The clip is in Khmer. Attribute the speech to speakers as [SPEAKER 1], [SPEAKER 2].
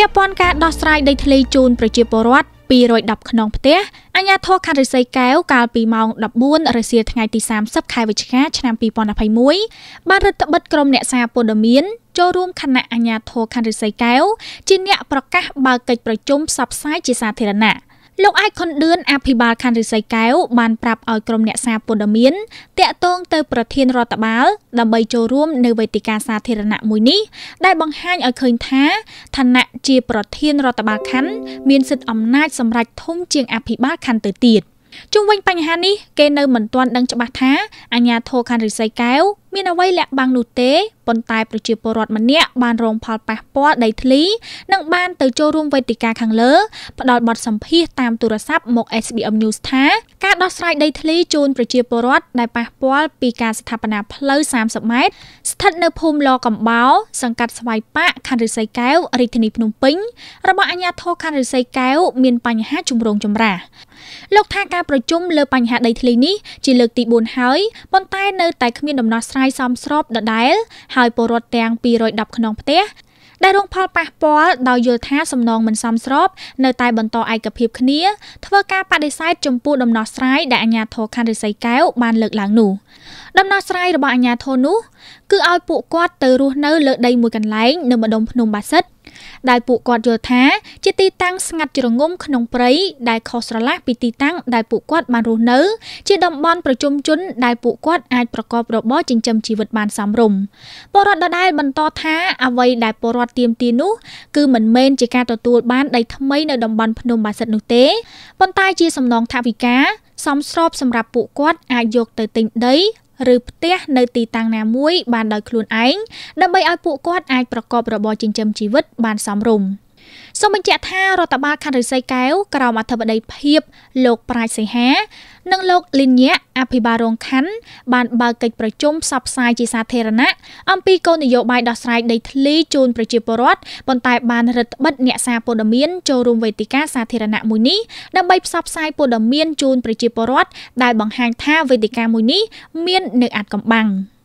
[SPEAKER 1] ពាក់ព័ន្ធការដោះស្រាយដីធ្លីជូនប្រជាពលរដ្ឋ210ខ្នងផ្ទះអាជ្ញាធរខណ្ឌរិស័យកែវកាលពីម៉ោង14រសៀលថ្ងៃទី30ខែវិច្ឆិកាឆ្នាំ2021បានរដ្ឋបិទក្រុមអ្នកសារព័ត៌មានចូលរួមគណៈអាជ្ញាធរខណ្ឌរិស័យកែវជាអ្នកប្រកាសបើកកិច្ចប្រជុំផ្សព្វផ្សាយជាសាធារណៈលោកអាចខុនដឿនអភិបាលខណ្ឌរិស័យកែវបានប្រាប់ឲ្យក្រុមអ្នកសារព័ត៌មានតាក់ទងទៅប្រធានរដ្ឋបាលដើម្បីចូលរួម នៅវេទិកាសាធារណៈមួយនេះដែលបង្ហាញឲ្យឃើញថាឋានៈជាប្រធានរដ្ឋបាលខណ្ឌមានសិទ្ធិអំណាចសម្រាប់ធំជាងអភិបាលខណ្ឌទៅទៀត។ជុំវិញបញ្ហានេះគេនៅមិនទាន់ដឹងច្បាស់ថាអាញាធរខណ្ឌរិស័យកែវមានអ្វីលាក់បាំងនោះទេប៉ុន្តែប្រជាពលរដ្ឋម្នាក់បានរងផលប៉ះពាល់ដីធ្លីនិងបានទៅចូលរួមវេទិកាខាងលើផ្ដល់បទសម្ភាសតាមទូរស័ព្ទមក SBM News ថាការដោះស្រាយដីធ្លីជូនប្រជាពលរដ្ឋដែលប៉ះពាល់ពីការស្ថាបនាផ្លូវ30ម៉ែត្រស្ថិតនៅភូមិលកំបោ សង្កាត់ស្វាយប៉ាក់ខណ្ឌរិស័យកែវរាជធានីភ្នំពេញរបស់អាជ្ញាធរខណ្ឌរិស័យកែវមានបញ្ហាជំរងចម្រាស់លោកថាការប្រជុំលើបញ្ហាដីធ្លីនេះជាលើកទី4ហើយប៉ុន្តែនៅតែគ្មានដំណោះស្រាយសមស្របដដែលហើយពលរដ្ឋទាំង210ក្នុងផ្ទះដែលរងផលប៉ះពាល់ដោយយល់ថាសំណងមិនសមស្របនៅតែបន្តឯកភាពគ្នាធ្វើការបដិសេធចំពោះដំណោះស្រាយដែលអាជ្ញាធរខណ្ឌរិស័យកែវបានលើកឡើងនោះដំណោះស្រាយរបស់អាជ្ញាធរនោះគឺឲ្យពួកគាត់ទៅរស់នៅលើដីមួយកន្លែងនៅម្ដុំភ្នំបាសិទ្ធដោយពួកគាត់យល់ថាជាទីតាំងស្ងាត់ជ្រងំ ក្នុងព្រៃដែលខុសស្រឡះពីទីតាំងដែលពួកគាត់បានរស់នៅ ជាតំបន់ប្រជុំជនដែលពួកគាត់អាចប្រកបរបរចិញ្ចឹមជីវិតបានសមរម្យពលរដ្ឋដដែលបន្តថាអ្វីដែលពលរដ្ឋទាមទារនោះ គឺមិនមែនជាការទទួលបានដីថ្មីនៅតំបន់ភ្នំបាសិទ្ធនោះទេប៉ុន្តែជាសំណងថវិកាសមស្របសម្រាប់ពួកគាត់អាចយកទៅទិញដីឬផ្ទះនៅទីតាំងណាមួយ បានដោយខ្លួនឯងដើម្បីឲ្យពួកគាត់អាចប្រកបរបរចិញ្ចឹមជីវិតបានសមរម្យ។សូមបញ្ជាក់ថារដ្ឋបាលខណ្ឌរិស័យកែវក្រោមអធិបតីភាព លោកប្រាជ្ញសីហានិងលោកលិញៈអភិបាលរងខណ្ឌបានបើកកិច្ចប្រជុំផ្សព្វផ្សាយជាសាធារណៈអំពីគោលនយោបាយដោះស្រាយដីធ្លីជូនប្រជាពលរដ្ឋប៉ុន្តែបានរឹតបន្តឹងអ្នកសារព័ត៌មានចូលរួមវេទិកាសាធារណៈមួយនេះដើម្បីផ្សព្វផ្សាយព័ត៌មានជូនប្រជាពលរដ្ឋដែលបង្ហាញថាវេទិកាមួយនេះមាននៅអាចកំបាំង។